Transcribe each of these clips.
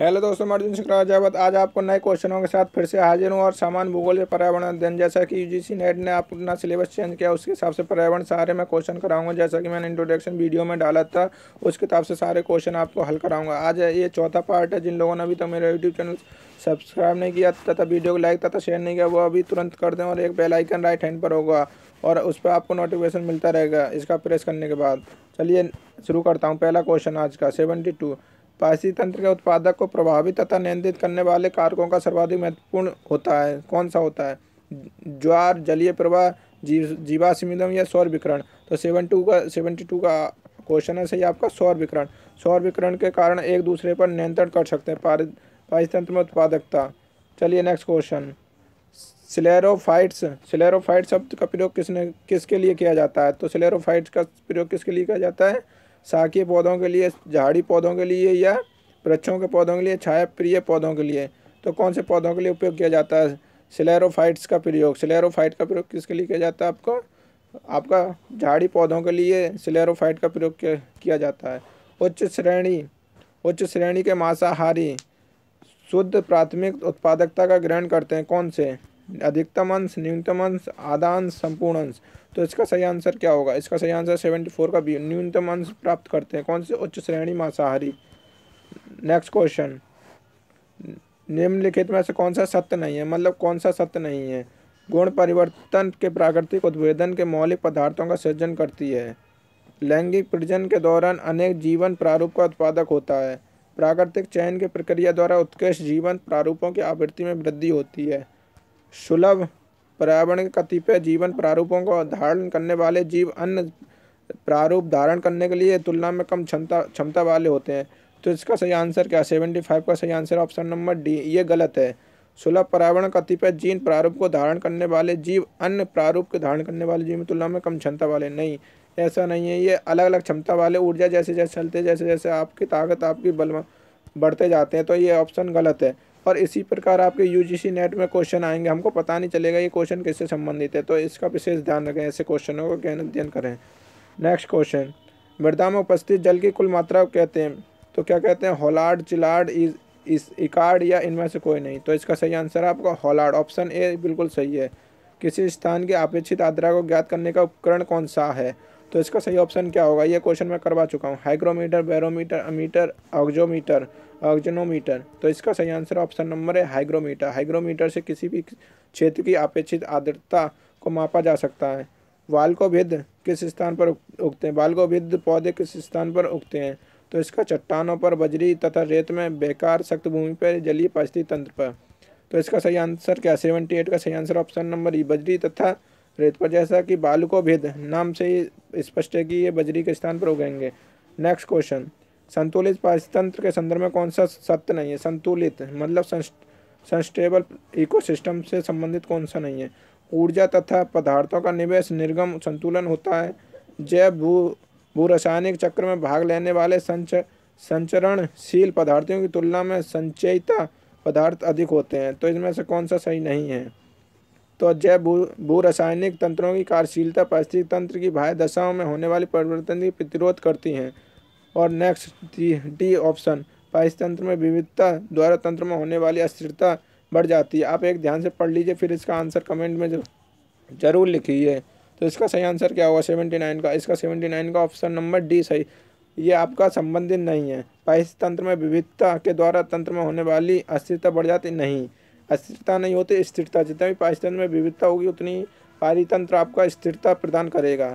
hello दोस्तों अर्जुन राजावत आज आपको नए क्वेश्चनों के साथ फिर से हाजिर हूँ और सामान भूगोल पर्यावरण अध्ययन जैसा कि यूजीसी नेट ने अपना सिलेबस चेंज किया उसके हिसाब से पर्यावरण सारे मैं क्वेश्चन कराऊंगा जैसा कि मैंने इंट्रोडक्शन वीडियो में डाला था उस किताब से सारे क्वेश्चन आपको हल कराऊंगा आज ये चौथा पार्ट है जिन लोगों ने अभी तक तो मेरा यूट्यूब चैनल सब्सक्राइब नहीं किया तथा वीडियो को लाइक तथा शेयर नहीं किया वो अभी तुरंत कर दें और एक बेलाइकन राइट हैंड पर होगा और उस पर आपको नोटिफिकेशन मिलता रहेगा इसका प्रेस करने के बाद चलिए शुरू करता हूँ पहला क्वेश्चन आज का सेवेंटी टू पासी तंत्र के उत्पादक को प्रभावित तथा नियंत्रित करने वाले कारकों का सर्वाधिक महत्वपूर्ण होता है कौन सा होता है ज्वार जलीय प्रवाह जीव जीवाश्मिदम या सौर विकरण तो सेवन टू का सेवेंटी टू का क्वेश्चन है सही आपका सौर विकरण सौर विकरण के कारण एक दूसरे पर नियंत्रण कर सकते हैं पारित तंत्र में उत्पादकता चलिए नेक्स्ट क्वेश्चन सिलेरोफाइट्स सिलेरोफाइट शब्द का प्रयोग किसने किसके लिए किया जाता है तो सिलेरोफाइट्स का प्रयोग किसके लिए किया जाता है शाकीय पौधों के लिए झाड़ी पौधों के लिए या वृक्षों के पौधों के लिए छाया प्रिय पौधों के लिए तो कौन से पौधों के लिए उपयोग किया जाता है सिलेरोफाइट्स का प्रयोग सिलेरोफाइट का प्रयोग किसके लिए किया जाता है आपको आपका झाड़ी पौधों के लिए सिलेरोफाइट का प्रयोग किया जाता है उच्च श्रेणी उच्च श्रेणी के मांसाहारी शुद्ध प्राथमिक उत्पादकता का ग्रहण करते हैं कौन से अधिकतम अंश न्यूनतम अंश आधा अंश संपूर्ण अंश तो इसका सही आंसर क्या होगा इसका सही आंसर सेवेंटी फोर का भी न्यूनतम अंश प्राप्त करते हैं कौन से उच्च श्रेणी मांसाहारी नेक्स्ट क्वेश्चन निम्नलिखित में से कौन सा सत्य नहीं है मतलब कौन सा सत्य नहीं है गुण परिवर्तन के प्राकृतिक उद्भेदन के मौलिक पदार्थों का सृजन करती है लैंगिक प्रजन के दौरान अनेक जीवन प्रारूप का उत्पादक होता है प्राकृतिक चयन की प्रक्रिया द्वारा उत्कृष्ट जीवन प्रारूपों की आवृत्ति में वृद्धि होती है सुलभ पर्यावरण के कतिपय जीवन प्रारूपों को धारण करने वाले जीव अन्य प्रारूप धारण करने के लिए तुलना में कम क्षमता क्षमता वाले होते हैं तो इसका सही आंसर क्या सेवेंटी फाइव का सही आंसर ऑप्शन नंबर डी ये गलत है सुलभ पर्यावरण कतिपय जीन प्रारूप को धारण करने वाले जीव अन्य प्रारूप के धारण करने वाले जीव में तुलना में कम क्षमता वाले नहीं ऐसा नहीं है ये अलग अलग क्षमता वाले ऊर्जा जैसे जैसे चलते जैसे जैसे आपकी ताकत आपकी बल बढ़ते जाते हैं तो ये ऑप्शन गलत है और इसी प्रकार आपके यूजीसी नेट में क्वेश्चन आएंगे हमको पता नहीं चलेगा ये क्वेश्चन किससे संबंधित है तो इसका विशेष ध्यान रखें ऐसे क्वेश्चनों का ज्ञान अध्ययन करें नेक्स्ट क्वेश्चन मृदा में उपस्थित जल की कुल मात्रा को कहते हैं तो क्या कहते हैं होलाड चिलाड इस इकार्ड या इनमें से कोई नहीं तो इसका सही आंसर है आपका होलाड ऑप्शन ए बिल्कुल सही है किसी स्थान की अपेक्षित आद्रा को ज्ञात करने का उपकरण कौन सा है तो इसका सही ऑप्शन क्या होगा ये क्वेश्चन मैं करवा चुका हूँ hygrometer barometer ammeter oxometer auxanometer तो इसका सही आंसर ऑप्शन नंबर है हाइग्रोमीटर हाइग्रोमीटर से किसी भी क्षेत्र की अपेक्षित आर्द्रता को मापा जा सकता है वाल को भिद किस स्थान पर उगते हैं बाल को भिद पौधे किस स्थान पर उगते हैं तो इसका चट्टानों पर बजरी तथा रेत में बेकार सख्त भूमि पर जलीय पास्ती तंत्र पर तो इसका सही आंसर क्या सेवेंटी एट का सही आंसर ऑप्शन नंबर ई बजरी तथा रेत पर जैसा कि बालू को भेद नाम से ही स्पष्ट है कि ये बजरी के स्थान पर उगेंगे नेक्स्ट क्वेश्चन संतुलित पारितंत्र के संदर्भ में कौन सा सत्य नहीं है संतुलित मतलब सनस्टेबल इकोसिस्टम से संबंधित कौन सा नहीं है ऊर्जा तथा पदार्थों का निवेश निर्गम संतुलन होता है जैव भू भू रासायनिक चक्र में भाग लेने वाले संच संचरणशील पदार्थों की तुलना में संचयिता पदार्थ अधिक होते हैं तो इसमें से कौन सा सही नहीं है तो जैव भू भू रासायनिक तंत्रों की कार्यशीलता पारिस्थितिक तंत्र की बाह्य दशाओं में होने वाले परिवर्तन की प्रतिरोध करती हैं और नेक्स्ट डी ऑप्शन पारिस्थितिक तंत्र में विविधता द्वारा तंत्र में होने वाली अस्थिरता बढ़ जाती है आप एक ध्यान से पढ़ लीजिए फिर इसका आंसर कमेंट में जरूर लिखिए तो इसका सही आंसर क्या होगा सेवेंटी नाइन का इसका सेवेंटी नाइन का ऑप्शन नंबर डी सही ये आपका संबंधित नहीं है पारिस्थितिक तंत्र में विविधता के द्वारा तंत्र में होने वाली अस्थिरता बढ़ जाती नहीं अस्थिरता नहीं होती स्थिरता जितना भी पाकिस्तान में विविधता होगी उतनी पारितंत्र आपका स्थिरता प्रदान करेगा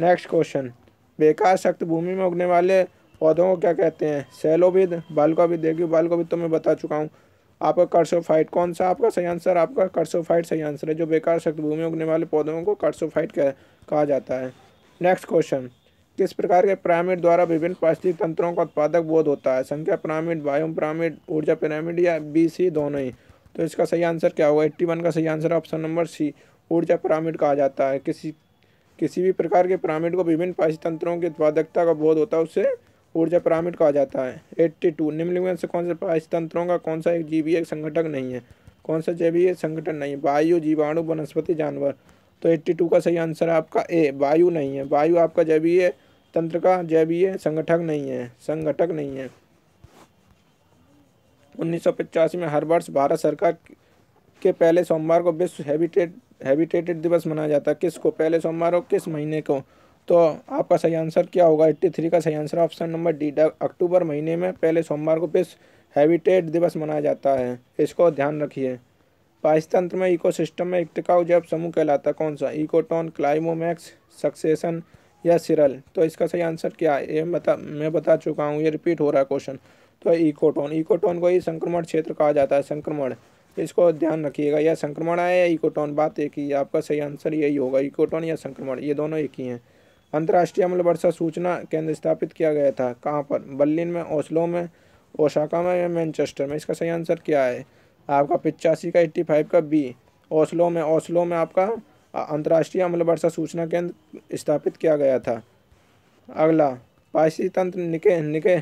नेक्स्ट क्वेश्चन बेकार सख्त भूमि में उगने वाले पौधों को क्या कहते हैं सैलोविद बालकोविद देखिए बालकोविद तो मैं बता चुका हूँ आपका कर्सोफाइट कौन सा आपका सही आंसर आपका कर्सोफाइट सही आंसर है जो बेकार शक्त भूमि में उगने वाले पौधों को कर्सोफाइट कहा जाता है नेक्स्ट क्वेश्चन किस प्रकार के पिरामिड द्वारा विभिन्न पार्थिव तंत्रों का उत्पादक बोध होता है संख्या पिरामिड वायु पिरामिड ऊर्जा पिरामिड या बी सी दोनों ही तो इसका सही आंसर क्या होगा एट्टी वन का सही आंसर ऑप्शन नंबर सी ऊर्जा पिरामिड कहा जाता है किसी किसी भी प्रकार के पिरामिड को विभिन्न तंत्रों की उत्पादकता का बोध होता है उसे ऊर्जा पिरामिड कहा जाता है एट्टी टू निम्नलिखित से कौन से तंत्रों का कौन सा एक जीवीय संगठक नहीं है कौन सा जैवीय संगठन नहीं है वायु जीवाणु वनस्पति जानवर तो एट्टी टू का सही आंसर आपका ए वायु नहीं है वायु आपका जैवीय तंत्र का जैवीय संगठक नहीं है संगठक नहीं है उन्नीस में हर वर्ष भारत सरकार के पहले सोमवार को विश्व हैबिटेट हैबिटेटेड दिवस मनाया जाता है किस को पहले सोमवार और किस महीने को तो आपका सही आंसर क्या होगा एट्टी थ्री का सही आंसर ऑप्शन नंबर डी अक्टूबर महीने में पहले सोमवार को विश्व हैबिटेट दिवस मनाया जाता है इसको ध्यान रखिए पाकिस्तान में इकोसिस्टम में एक टिकाऊ जैव समूह कहलाता है कौन सा इकोटोन क्लाइमोमैक्स सक्सेसन या सिरल तो इसका सही आंसर क्या है ये बता मैं बता चुका हूँ ये रिपीट हो रहा है क्वेश्चन तो इकोटोन इकोटोन को ही संक्रमण क्षेत्र कहा जाता है संक्रमण इसको ध्यान रखिएगा या संक्रमण आया या इकोटोन बात एक ही आपका सही आंसर यही होगा इकोटोन या संक्रमण ये दोनों एक ही हैं अंतर्राष्ट्रीय अम्ल वर्षा सूचना केंद्र स्थापित किया गया था कहाँ पर बर्लिन में ओस्लो में ओशाका में या मैनचेस्टर में इसका सही आंसर क्या है आपका पिचासी का एट्टी फाइव का बी ओस्लो में ओस्लो में आपका अंतर्राष्ट्रीय अम्ल वर्षा सूचना केंद्र स्थापित किया गया था अगला पायसी तंत्र निके निके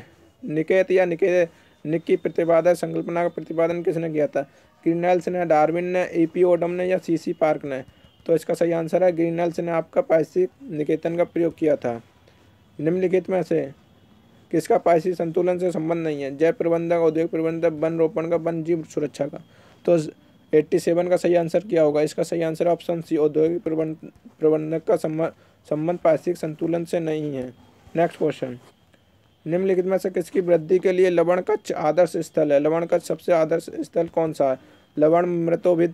निकेत या निके निक की संकल्पना का प्रतिपादन किसने किया था ग्रीनल्स ने डार्विन ने ए पी ओडम ने या सी सी पार्क ने तो इसका सही आंसर है ग्रीनल्स ने आपका पायसी निकेतन का प्रयोग किया था निम्नलिखित में से किसका पायसी संतुलन से संबंध नहीं है जैव प्रबंधक औद्योगिक प्रबंधक वन रोपण का वन जीव सुरक्षा का तो एट्टी सेवन का सही आंसर क्या होगा इसका सही आंसर ऑप्शन सी औद्योगिक प्रबंध प्रबंधक का संबंध पायसिक संतुलन से नहीं है नेक्स्ट क्वेश्चन निम्नलिखित में से किसकी वृद्धि के लिए लवण कच्छ आदर्श स्थल है लवण कच्छ सबसे आदर्श स्थल कौन सा है लवण मृतोभिद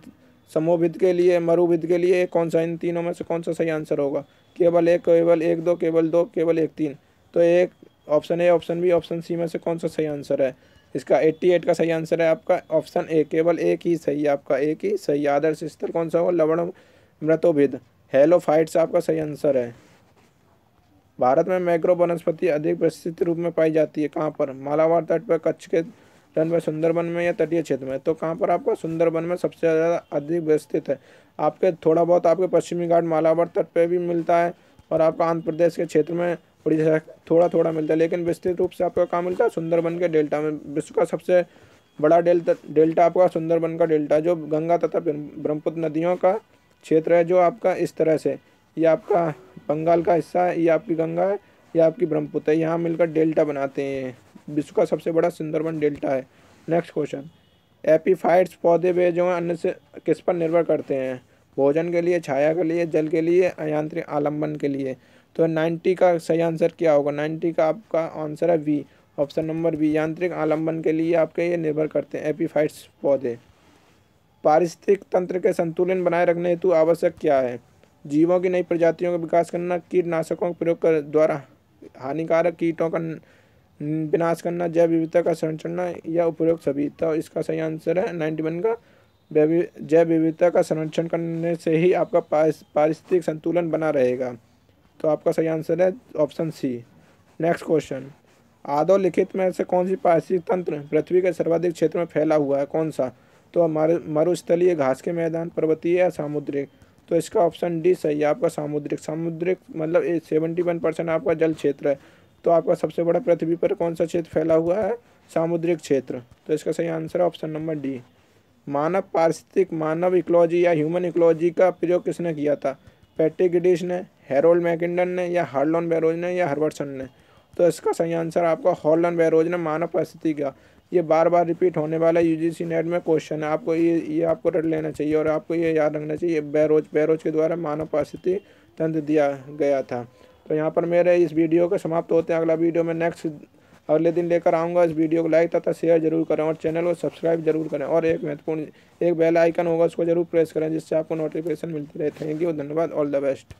समोभिद के लिए मरुभिद के लिए कौन सा इन तीनों में से कौन सा सही आंसर होगा केवल एक केवल एक दो केवल दो केवल एक तीन तो एक option A option B option C में से कौन सा सही आंसर है इसका एट्टी एट का सही आंसर है आपका ऑप्शन ए केवल एक ही सही आपका एक ही सही आदर्श स्थल कौन सा होगा लवण मृतोभिद हेलो फाइट्स आपका सही आंसर है भारत में मैक्रो वनस्पति अधिक विस्तृत रूप में पाई जाती है कहाँ पर मालावार तट पर कच्छ के तट में सुंदरबन में या तटीय क्षेत्र में तो कहाँ पर आपका सुंदरबन में सबसे ज़्यादा अधिक व्यवस्थित है आपके थोड़ा बहुत आपके पश्चिमी घाट मालावार तट पर भी मिलता है और आपका आंध्र प्रदेश के क्षेत्र में उड़ीसा थोड़ा थोड़ा मिलता है लेकिन विस्तृत रूप से आपका कहाँ मिलता है सुंदरबन के डेल्टा में विश्व का सबसे बड़ा डेल्टा डेल्टा आपका सुंदरबन का डेल्टा जो गंगा तथा ब्रह्मपुत्र नदियों का क्षेत्र है जो आपका इस तरह से ये आपका बंगाल का हिस्सा है ये आपकी गंगा है ये आपकी ब्रह्मपुत्र है यहाँ मिलकर डेल्टा बनाते हैं विश्व का सबसे बड़ा सुंदरबन डेल्टा है नेक्स्ट क्वेश्चन एपीफाइट्स पौधे वे जो हैं अन्य से किस पर निर्भर करते हैं भोजन के लिए छाया के लिए जल के लिए यांत्रिक आलम्बन के लिए तो नाइन्टी का सही आंसर क्या होगा नाइन्टी का आपका आंसर है वी ऑप्शन नंबर बी यांत्रिक आलम्बन के लिए आपके ये निर्भर करते हैं एपीफाइट्स पौधे पारिस्थितिक तंत्र के संतुलन बनाए रखने हेतु आवश्यक क्या है जीवों की नई प्रजातियों का विकास करना कीटनाशकों के प्रयोग कर द्वारा हानिकारक कीटों का विनाश करना जैव विविधता का संरक्षण या उपयोग सभी तो इसका सही आंसर है नाइन्टी वन का जैव विविधता का संरक्षण करने से ही आपका पारिस्थितिक संतुलन बना रहेगा तो आपका सही आंसर है ऑप्शन सी नेक्स्ट क्वेश्चन आदो लिखित में से कौन सी पारिस्थितिक तंत्र पृथ्वी के सर्वाधिक क्षेत्र में फैला हुआ है कौन सा तो हमारे मरुस्थलीय घास के मैदान पर्वतीय या सामुद्रिक तो इसका ऑप्शन डी सही है आपका सामुद्रिक सामुद्रिक मतलब सेवेंटी वन परसेंट आपका जल क्षेत्र है तो आपका सबसे बड़ा पृथ्वी पर कौन सा क्षेत्र फैला हुआ है सामुद्रिक क्षेत्र तो इसका सही आंसर है ऑप्शन नंबर डी मानव पारिस्थितिक मानव इकोलॉजी या ह्यूमन इकोलॉजी का प्रयोग किसने किया था पैट्रिक ने हेरोल्ड मैकिंडन ने या हार्लन बैरोज ने या हर्बर्टसन ने तो इसका सही आंसर आपका हॉर्लन बैरोज ने मानव पारिस्थिति का ये बार बार रिपीट होने वाला यू जी नेट में क्वेश्चन है आपको ये ये आपको रट लेना चाहिए और आपको ये याद रखना चाहिए बैरोज बैरोज के द्वारा मानव पारिस्थिति तंत्र दिया गया था तो यहाँ पर मेरे इस वीडियो को समाप्त होते हैं अगला वीडियो में नेक्स्ट अगले दिन लेकर आऊँगा इस वीडियो को लाइक तथा शेयर जरूर करें और चैनल को सब्सक्राइब जरूर करें और एक महत्वपूर्ण एक बेल आइकन होगा उसको जरूर प्रेस करें जिससे आपको नोटिफिकेशन मिलती रहे थैंक यू धन्यवाद ऑल द बेस्ट